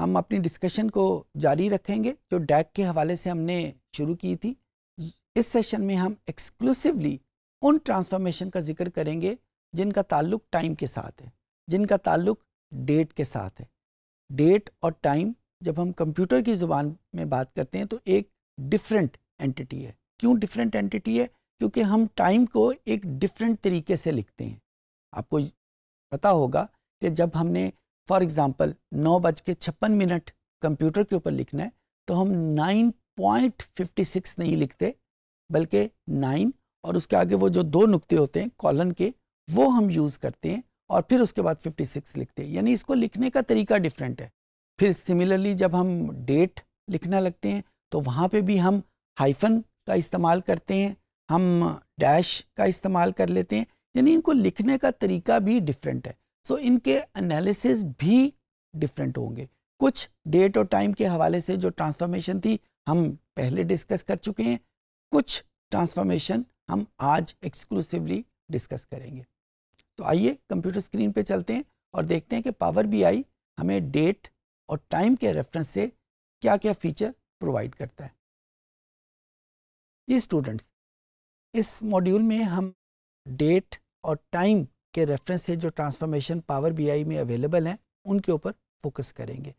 हम अपनी डिस्कशन को जारी रखेंगे जो डैक के हवाले से हमने शुरू की थी इस सेशन में हम एक्सक्लूसिवली उन ट्रांसफॉर्मेशन का जिक्र करेंगे जिनका ताल्लुक टाइम के साथ है जिनका ताल्लुक डेट के साथ है डेट और टाइम जब हम कंप्यूटर की ज़ुबान में बात करते हैं तो एक डिफरेंट एंटिटी है क्यों डिफरेंट एंटिटी है क्योंकि हम टाइम को एक डिफरेंट तरीके से लिखते हैं आपको पता होगा कि जब हमने फॉर एग्ज़ाम्पल नौ बज के छप्पन मिनट कंप्यूटर के ऊपर लिखना है तो हम नाइन पॉइंट फिफ्टी सिक्स नहीं लिखते बल्कि नाइन और उसके आगे वो जो दो नुक्ते होते हैं कॉलन के वो हम यूज़ करते हैं और फिर उसके बाद फिफ्टी सिक्स लिखते हैं यानी इसको लिखने का तरीका डिफरेंट है फिर सिमिलरली जब हम डेट लिखना लगते हैं तो वहाँ पे भी हम हाइफन का इस्तेमाल करते हैं हम डैश का इस्तेमाल कर लेते हैं यानी इनको लिखने का तरीका भी डिफरेंट है सो so, इनके एनालिसिस भी डिफरेंट होंगे कुछ डेट और टाइम के हवाले से जो ट्रांसफॉर्मेशन थी हम पहले डिस्कस कर चुके हैं कुछ ट्रांसफॉर्मेशन हम आज एक्सक्लूसिवली डिस्कस करेंगे तो आइए कंप्यूटर स्क्रीन पे चलते हैं और देखते हैं कि पावर बीआई आई हमें डेट और टाइम के रेफरेंस से क्या क्या फीचर प्रोवाइड करता है ये स्टूडेंट्स इस मॉड्यूल में हम डेट और टाइम के रेफरेंस से जो ट्रांसफॉर्मेशन पावर बीआई में अवेलेबल हैं उनके ऊपर फोकस करेंगे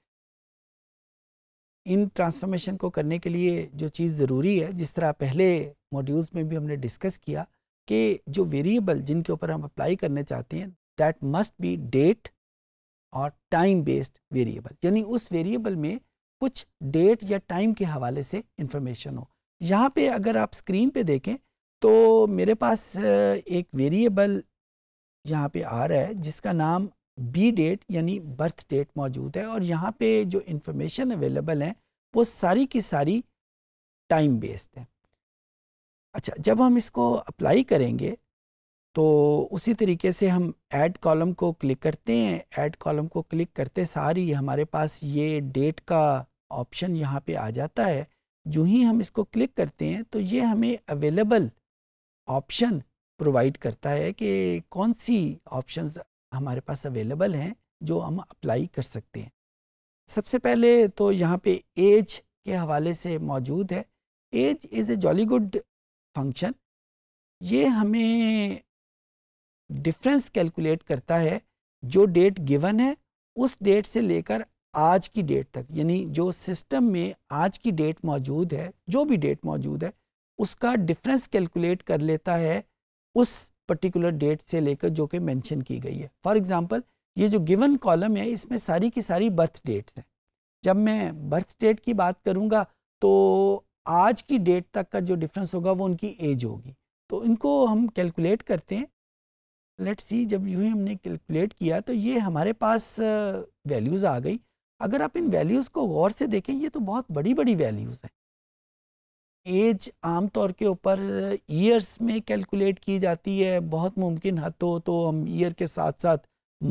इन ट्रांसफॉर्मेशन को करने के लिए जो चीज़ ज़रूरी है जिस तरह पहले मॉड्यूल्स में भी हमने डिस्कस किया कि जो वेरिएबल जिनके ऊपर हम अप्लाई करने चाहते हैं दैट मस्ट बी डेट और टाइम बेस्ड वेरिएबल यानी उस वेरिएबल में कुछ डेट या टाइम के हवाले से इंफॉर्मेशन हो यहाँ पे अगर आप स्क्रीन पे देखें तो मेरे पास एक वेरिएबल यहाँ पे आ रहा है जिसका नाम बी डेट यानी बर्थ डेट मौजूद है और यहाँ पे जो इंफॉर्मेशन अवेलेबल है वो सारी की सारी टाइम बेस्ड है अच्छा जब हम इसको अप्लाई करेंगे तो उसी तरीके से हम ऐड कॉलम को क्लिक करते हैं ऐड कॉलम को क्लिक करते सारी हमारे पास ये डेट का ऑप्शन यहाँ पे आ जाता है जो ही हम इसको क्लिक करते हैं तो ये हमें अवेलेबल ऑप्शन प्रोवाइड करता है कि कौन सी ऑप्शंस हमारे पास अवेलेबल हैं जो हम अप्लाई कर सकते हैं सबसे पहले तो यहाँ पे एज के हवाले से मौजूद है age is a jolly good function ये हमें डिफरेंस कैलकुलेट करता है जो डेट गिवन है उस डेट से लेकर आज की डेट तक यानी जो सिस्टम में आज की डेट मौजूद है जो भी डेट मौजूद है उसका डिफरेंस कैलकुलेट कर लेता है उस पर्टिकुलर डेट से लेकर जो कि मेंशन की गई है फॉर एग्जांपल ये जो गिवन कॉलम है इसमें सारी की सारी बर्थ डेट्स हैं जब मैं बर्थ डेट की बात करूँगा तो आज की डेट तक का जो डिफरेंस होगा वो उनकी एज होगी तो इनको हम कैलकुलेट करते हैं लेट सी जब यूँ ही हमने कैलकुलेट किया तो ये हमारे पास वैल्यूज़ आ गई अगर आप इन वैल्यूज़ को गौर से देखें ये तो बहुत बड़ी बड़ी वैल्यूज़ हैं एज आमतौर के ऊपर ईयर्स में कैलकुलेट की जाती है बहुत मुमकिन हद तो तो हम ईयर के साथ साथ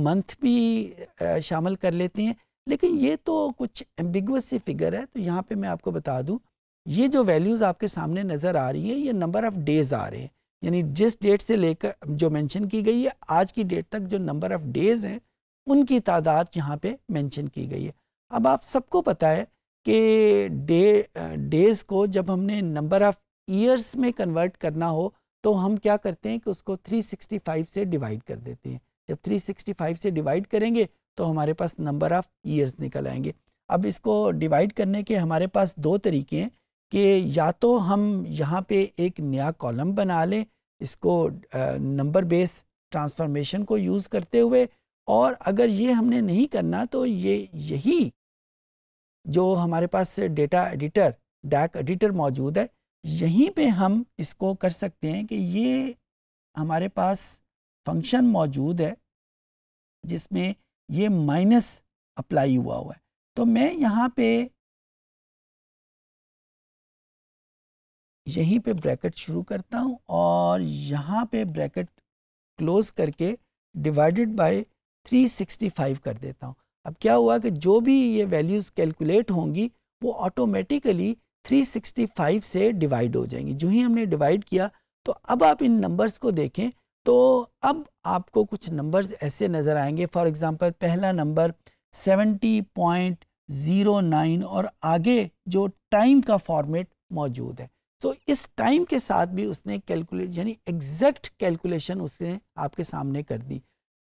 मंथ भी शामिल कर लेते हैं लेकिन ये तो कुछ एम्बिगस सी फिगर है तो यहाँ पे मैं आपको बता दूँ ये जो वैल्यूज़ आपके सामने नज़र आ रही है ये नंबर ऑफ़ डेज़ आ रहे हैं यानी जिस डेट से लेकर जो मैंशन की गई है आज की डेट तक जो नंबर ऑफ़ डेज़ हैं उनकी तादाद यहाँ पर मैंशन की गई है अब आप सबको पता है कि डे डेज़ को जब हमने नंबर ऑफ़ ईयर्स में कन्वर्ट करना हो तो हम क्या करते हैं कि उसको 365 से डिवाइड कर देते हैं जब 365 से डिवाइड करेंगे तो हमारे पास नंबर ऑफ़ ईयर्स निकल आएंगे अब इसको डिवाइड करने के हमारे पास दो तरीके हैं कि या तो हम यहाँ पे एक नया कॉलम बना लें इसको नंबर बेस ट्रांसफॉर्मेशन को यूज़ करते हुए और अगर ये हमने नहीं करना तो ये यही जो हमारे पास डेटा एडिटर डैक एडिटर मौजूद है यहीं पे हम इसको कर सकते हैं कि ये हमारे पास फंक्शन मौजूद है जिसमें ये माइनस अप्लाई हुआ हुआ है तो मैं यहाँ पे यहीं पे ब्रैकेट शुरू करता हूँ और यहाँ पे ब्रैकेट क्लोज करके डिवाइडेड बाय 365 कर देता हूँ अब क्या हुआ कि जो भी ये वैल्यूज़ कैलकुलेट होंगी वो ऑटोमेटिकली 365 से डिवाइड हो जाएंगी जो ही हमने डिवाइड किया तो अब आप इन नंबर्स को देखें तो अब आपको कुछ नंबर्स ऐसे नज़र आएंगे फॉर एग्ज़ाम्पल पहला नंबर 70.09 और आगे जो टाइम का फॉर्मेट मौजूद है तो इस टाइम के साथ भी उसने कैलकुलेट यानी एग्जैक्ट कैलकुलेशन उसने आपके सामने कर दी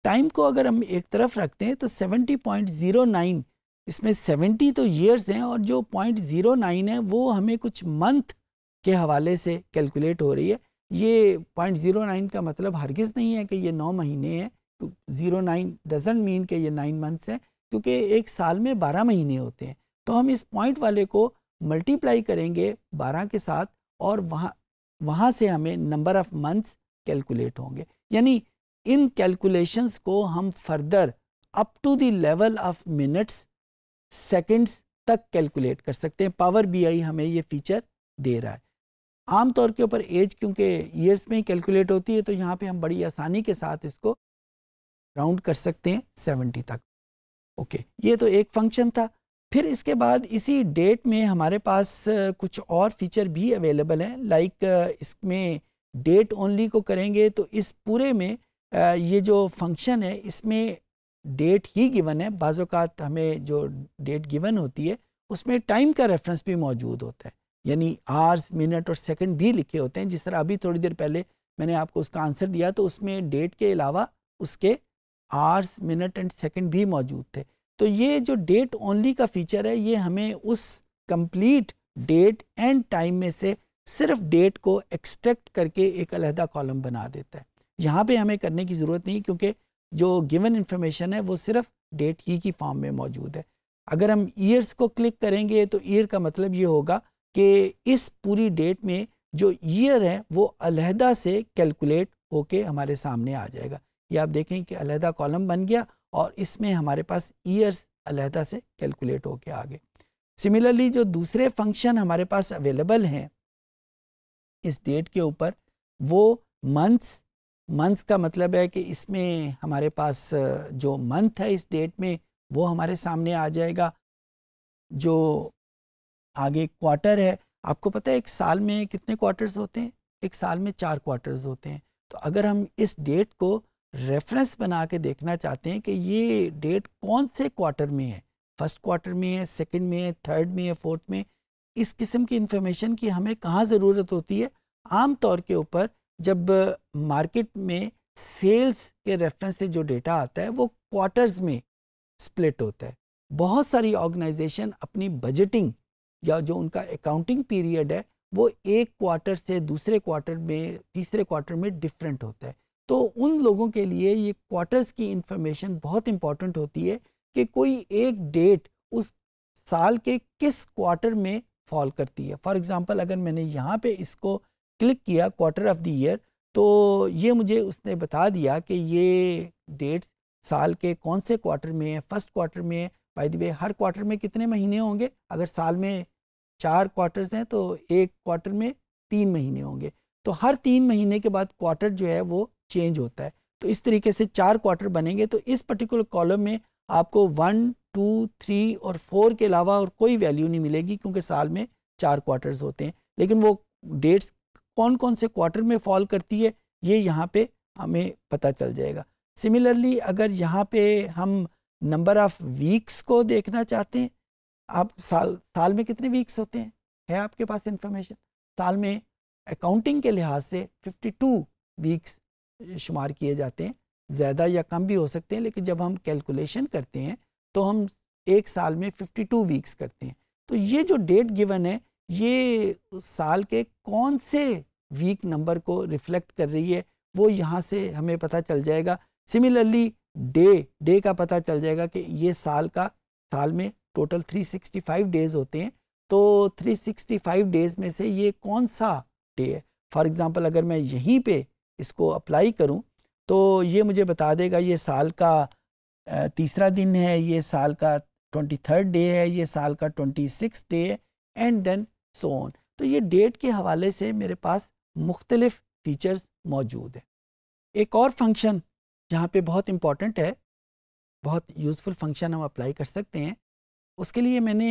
टाइम को अगर हम एक तरफ रखते हैं तो 70.09 इसमें 70 तो ईयर्स हैं और जो नाइन है वो हमें कुछ मंथ के हवाले से कैलकुलेट हो रही है ये नाइन का मतलब हरगिज़ नहीं है कि ये नौ महीने हैं तो ज़ीरो नाइन डजेंट मीन के ये नाइन मंथ्स हैं क्योंकि एक साल में बारह महीने होते हैं तो हम इस पॉइंट वाले को मल्टीप्लाई करेंगे बारह के साथ और वहाँ वहाँ से हमें नंबर ऑफ़ मंथ्स कैलकुलेट होंगे यानी इन कैलकुलेशंस को हम further up to the level of minutes seconds तक कैलकुलेट कर सकते हैं पावर बीआई हमें ये फीचर दे रहा है आमतौर के ऊपर एज क्योंकि ईयर्स में ही कैलकुलेट होती है तो यहाँ पे हम बड़ी आसानी के साथ इसको राउंड कर सकते हैं सेवेंटी तक ओके ये तो एक फंक्शन था फिर इसके बाद इसी डेट में हमारे पास कुछ और फीचर भी अवेलेबल हैं लाइक इसमें डेट ओनली को करेंगे तो इस पूरे में ये जो फंक्शन है इसमें डेट ही गिवन है बाज़ात हमें जो डेट गिवन होती है उसमें टाइम का रेफरेंस भी मौजूद होता है यानी आर्स मिनट और सेकंड भी लिखे होते हैं जिस तरह अभी थोड़ी देर पहले मैंने आपको उसका आंसर दिया तो उसमें डेट के अलावा उसके आर्स मिनट एंड सेकंड भी मौजूद थे तो ये जो डेट ओनली का फीचर है ये हमें उस कंप्लीट डेट एंड टाइम में से सिर्फ डेट को एक्सट्रैक्ट करके एक अलहदा कॉलम बना देता है यहाँ पे हमें करने की ज़रूरत नहीं क्योंकि जो गिवन इन्फॉर्मेशन है वो सिर्फ डेट ही की फॉर्म में मौजूद है अगर हम ईयर्स को क्लिक करेंगे तो ईयर का मतलब ये होगा कि इस पूरी डेट में जो ईयर है वो अलहदा से कैलकुलेट होके हमारे सामने आ जाएगा ये आप देखें कि अलहदा कॉलम बन गया और इसमें हमारे पास ईयर्स अलहदा से कैलकुलेट होके आ गए सिमिलरली जो दूसरे फंक्शन हमारे पास अवेलेबल हैं इस डेट के ऊपर वो मंथ्स मंथ्स का मतलब है कि इसमें हमारे पास जो मंथ है इस डेट में वो हमारे सामने आ जाएगा जो आगे क्वार्टर है आपको पता है एक साल में कितने क्वार्टर्स होते हैं एक साल में चार क्वार्टर्स होते हैं तो अगर हम इस डेट को रेफरेंस बना के देखना चाहते हैं कि ये डेट कौन से क्वार्टर में है फर्स्ट क्वार्टर में है सेकंड में है थर्ड में है फोर्थ में इस किस्म की इंफॉर्मेशन की हमें कहाँ ज़रूरत होती है आम तौर के ऊपर जब मार्केट में सेल्स के रेफरेंस से जो डेटा आता है वो क्वार्टर्स में स्प्लिट होता है बहुत सारी ऑर्गेनाइजेशन अपनी बजटिंग या जो उनका अकाउंटिंग पीरियड है वो एक क्वार्टर से दूसरे क्वार्टर में तीसरे क्वार्टर में डिफरेंट होता है तो उन लोगों के लिए ये क्वार्टर्स की इन्फॉर्मेशन बहुत इंपॉर्टेंट होती है कि कोई एक डेट उस साल के किस क्वार्टर में फॉल करती है फॉर एग्जांपल अगर मैंने यहाँ पे इसको क्लिक किया क्वार्टर ऑफ द ईयर तो ये मुझे उसने बता दिया कि ये डेट्स साल के कौन से क्वार्टर में है फर्स्ट क्वार्टर में है बाई द वे हर क्वार्टर में कितने महीने होंगे अगर साल में चार क्वार्टर्स हैं तो एक क्वार्टर में तीन महीने होंगे तो हर तीन महीने के बाद क्वार्टर जो है वो चेंज होता है तो इस तरीके से चार क्वार्टर बनेंगे तो इस पर्टिकुलर कॉलम में आपको वन टू थ्री और फोर के अलावा और कोई वैल्यू नहीं मिलेगी क्योंकि साल में चार क्वार्टर्स होते हैं लेकिन वो डेट्स कौन कौन से क्वार्टर में फॉल करती है ये यहाँ पे हमें पता चल जाएगा सिमिलरली अगर यहाँ पे हम नंबर ऑफ वीक्स को देखना चाहते हैं आप साल साल में कितने वीक्स होते हैं है आपके पास इंफॉर्मेशन साल में अकाउंटिंग के लिहाज से 52 वीक्स शुमार किए जाते हैं ज़्यादा या कम भी हो सकते हैं लेकिन जब हम कैलकुलेशन करते हैं तो हम एक साल में 52 वीक्स करते हैं तो ये जो डेट गिवन है ये साल के कौन से वीक नंबर को रिफ्लेक्ट कर रही है वो यहाँ से हमें पता चल जाएगा सिमिलरली डे डे का पता चल जाएगा कि ये साल का साल में टोटल 365 डेज होते हैं तो 365 डेज में से ये कौन सा डे है फॉर एग्ज़ाम्पल अगर मैं यहीं पे इसको अप्लाई करूं तो ये मुझे बता देगा ये साल का तीसरा दिन है ये साल का ट्वेंटी थर्ड डे है ये साल का ट्वेंटी सिक्स डे है एंड देन सो ऑन तो ये डेट के हवाले से मेरे पास मुख्तलिफ फीचर्स मौजूद हैं एक और फंक्शन जहाँ पे बहुत इम्पॉर्टेंट है बहुत यूज़फुल फंक्शन हम अप्लाई कर सकते हैं उसके लिए मैंने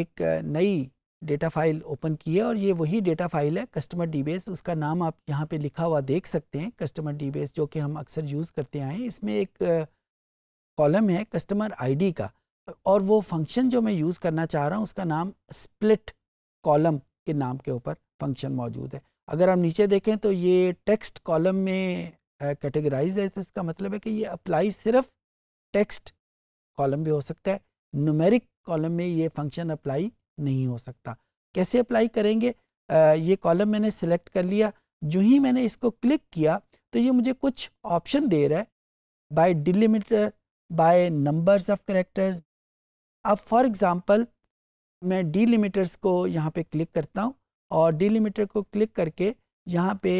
एक नई डेटा फाइल ओपन की है और ये वही डेटा फाइल है कस्टमर डीबेस उसका नाम आप यहाँ पे लिखा हुआ देख सकते हैं कस्टमर डीबेस जो कि हम अक्सर यूज़ करते आए इसमें एक कॉलम है कस्टमर आईडी का और वो फंक्शन जो मैं यूज़ करना चाह रहा हूँ उसका नाम स्प्लिट कॉलम के नाम के ऊपर फंक्शन मौजूद है अगर हम नीचे देखें तो ये टेक्स्ट कॉलम में कैटेगराइज है तो इसका मतलब है कि ये अप्लाई सिर्फ टेक्स्ट कॉलम भी हो सकता है नुमेरिक कॉलम में ये फंक्शन अप्लाई नहीं हो सकता कैसे अप्लाई करेंगे आ, ये कॉलम मैंने सेलेक्ट कर लिया जो ही मैंने इसको क्लिक किया तो ये मुझे कुछ ऑप्शन दे रहा है by delimiter by numbers of characters अब फॉर एग्जांपल मैं डीलिमिटर्स को यहाँ पे क्लिक करता हूँ और डीलिमिटर को क्लिक करके यहाँ पे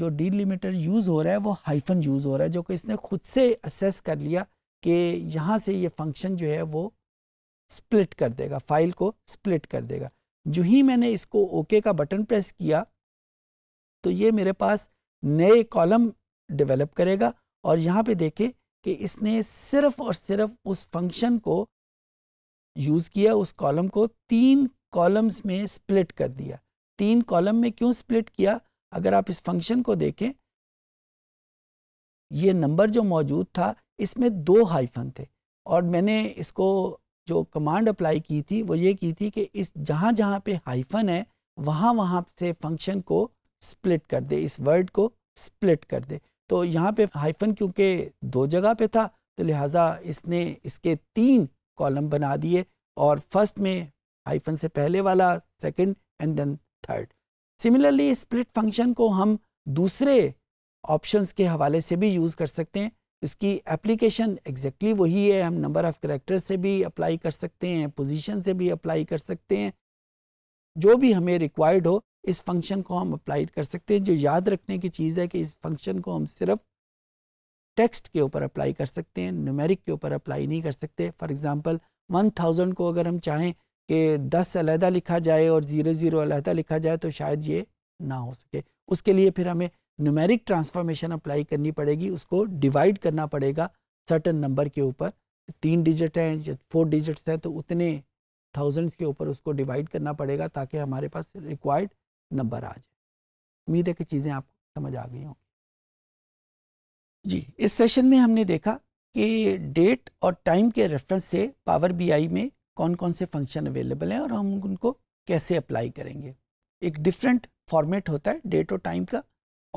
जो डीलिमिटर यूज़ हो रहा है वो हाइफन यूज़ हो रहा है जो कि इसने खुद से असेस कर लिया कि यहाँ से ये फंक्शन जो है वो स्प्लिट कर देगा फाइल को स्प्लिट कर देगा जो ही मैंने इसको ओके का बटन प्रेस किया तो ये मेरे पास नए कॉलम डेवलप करेगा और यहाँ पे देखें कि इसने सिर्फ और सिर्फ उस फंक्शन को यूज़ किया उस कॉलम को तीन कॉलम्स में स्प्लिट कर दिया तीन कॉलम में क्यों स्प्लिट किया अगर आप इस फंक्शन को देखें ये नंबर जो मौजूद था इसमें दो हाइफन थे और मैंने इसको जो कमांड अप्लाई की थी वो ये की थी कि इस जहाँ जहाँ पे हाइफन है वहाँ वहाँ से फंक्शन को स्प्लिट कर दे इस वर्ड को स्प्लिट कर दे तो यहाँ पे हाइफन क्योंकि दो जगह पे था तो लिहाजा इसने इसके तीन कॉलम बना दिए और फर्स्ट में हाइफन से पहले वाला second and then third similarly split function को हम दूसरे ऑप्शंस के हवाले से भी यूज़ कर सकते हैं इसकी एप्लीकेशन एग्जैक्टली exactly वही है हम नंबर ऑफ़ करेक्टर से भी अप्लाई कर सकते हैं पोजीशन से भी अप्लाई कर सकते हैं जो भी हमें रिक्वायर्ड हो इस फंक्शन को हम अप्लाई कर सकते हैं जो याद रखने की चीज़ है कि इस फंक्शन को हम सिर्फ टेक्स्ट के ऊपर अप्लाई कर सकते हैं न्यूमेरिक के ऊपर अप्लाई नहीं कर सकते फॉर एग्ज़ाम्पल वन थाउजेंड को अगर हम चाहें कि दस अलहदा लिखा जाए और ज़ीरो ज़ीरो अलहदा लिखा जाए तो शायद ये ना हो सके उसके लिए फिर हमें न्यूमेरिक ट्रांसफॉर्मेशन अप्लाई करनी पड़ेगी उसको डिवाइड करना पड़ेगा सर्टन नंबर के ऊपर तीन डिजिट हैं या फोर डिजिट्स हैं तो उतने थाउजेंड्स के ऊपर उसको डिवाइड करना पड़ेगा ताकि हमारे पास रिक्वायर्ड नंबर आ जाए उम्मीद है कि चीज़ें आपको समझ आ गई हों जी इस सेशन में हमने देखा कि डेट और टाइम के रेफरेंस से पावर बीआई में कौन कौन से फंक्शन अवेलेबल हैं और हम उनको कैसे अप्लाई करेंगे एक डिफरेंट फॉर्मेट होता है डेट और टाइम का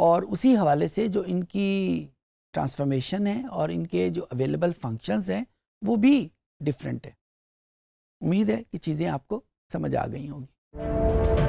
और उसी हवाले से जो इनकी ट्रांसफॉर्मेशन है और इनके जो अवेलेबल फंक्शंस हैं वो भी डिफरेंट है उम्मीद है कि चीज़ें आपको समझ आ गई होंगी